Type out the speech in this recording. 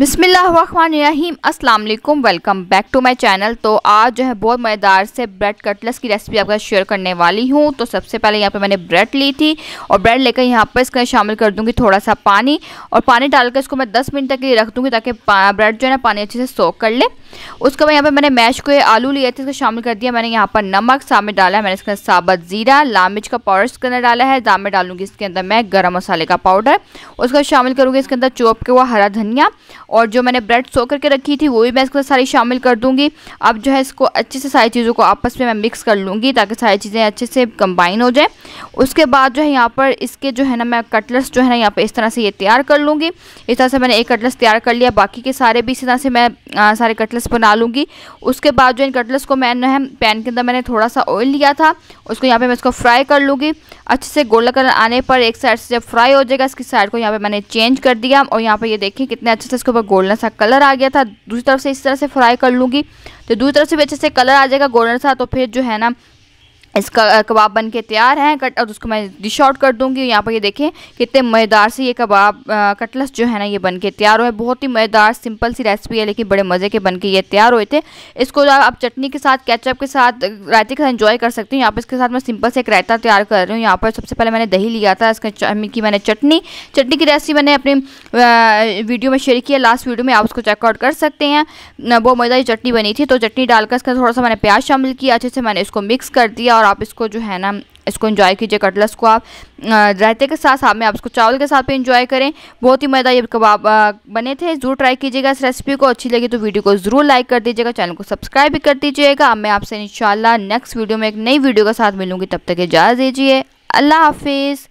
बिसमीम असलम welcome back to my channel तो आज जो है बहुत मज़ेदार से ब्रेड कटलेस की रेसिपी आपके साथ शेयर करने वाली हूँ तो सबसे पहले यहाँ पे मैंने ब्रेड ली थी और ब्रेड लेकर यहाँ पर इसका शामिल कर दूँगी थोड़ा सा पानी और पानी डालकर इसको मैं 10 मिनट तक के लिए रख दूँगी ताकि ब्रेड जो है ना पानी अच्छे से सोख कर लें उसके बाद यहाँ पर मैंने मैश को आलू लिए थे इसको शामिल कर दिया मैंने यहाँ पर नमक सामने डाला है मैंने इसके अंदर साबत ज़ीरा लाल मिर्च का पाउडर इसके अंदर डाला है दाम में डालूंगी इसके अंदर मैं गर्म मसाले का पाउडर बाद शामिल करूँगी इसके अंदर चौप के हुआ हरा धनिया और जो मैंने ब्रेड सो करके रखी थी वो भी मैं इसके अंदर सारी शामिल कर दूँगी अब जो है इसको अच्छे से सारी चीज़ों को आपस में मैं मिक्स कर लूँगी ताकि सारी चीज़ें अच्छे से कंबाइन हो जाए उसके बाद जो है यहाँ पर इसके जो है ना मैं कटलस जो है ना यहाँ पर इस तरह से ये तैयार कर लूँगी इस तरह से मैंने एक कटलस तैयार कर लिया बाकी के सारे भी इसी तरह से मैं सारे कटलस कटलेस बना लूँगी उसके बाद जो इन कटलेस को मैंने है पैन के अंदर मैंने थोड़ा सा ऑयल लिया था उसको यहाँ पे मैं इसको फ्राई कर लूँगी अच्छे से गोल्डन कलर आने पर एक साइड से जब फ्राई हो जाएगा इसकी साइड को यहाँ पर मैंने चेंज कर दिया और यहाँ पर ये देखिए कितने अच्छे से इसके ऊपर गोल्डन सा कलर आ गया था दूसरी तरफ से इस तरह से फ्राई कर लूँगी तो दूसरी तरफ से भी अच्छे से कलर आ जाएगा गोल्डन सा तो फिर जो है ना इसका कबाब बन के तैयार हैं कट और उसको मैं डिश आउट कर दूंगी यहाँ पर ये देखें कितने मज़ेदार से ये कबाब कटलस जो है ना ये बन के तैयार हुए बहुत ही मज़ेदार सिंपल सी रेसिपी है लेकिन बड़े मज़े के बन के ये तैयार हुए थे इसको आप चटनी के साथ केचप के साथ रायते के साथ इंजॉय कर सकते हैं यहाँ पर इसके साथ मैं सिंपल से एक रायता तैयार कर रही हूँ यहाँ पर सबसे पहले मैंने दही लिया था इसका की मैंने चटनी चटनी की रेसिपी मैंने अपने वीडियो में शेयर की है लास्ट वीडियो में आप उसको चेकआउट कर सकते हैं बहुत मज़ेदार चटनी बनी थी तो चटनी डालकर इसका थोड़ा सा मैंने प्याज शामिल किया अच्छे से मैंने इसको मिक्स कर दिया और आप इसको जो है ना इसको इंजॉय कीजिए कटलस को आप रायते के साथ साथ में आप इसको चावल के साथ भी इंजॉय करें बहुत ही मज़ेदार ये कबाब बने थे ज़रूर ट्राई कीजिएगा इस रेसिपी को अच्छी लगी तो वीडियो को ज़रूर लाइक कर दीजिएगा चैनल को सब्सक्राइब भी कर दीजिएगा मैं आपसे इन नेक्स्ट वीडियो में एक नई वीडियो के साथ मिलूँगी तब तक इजाज़ दीजिए अल्लाह हाफिज़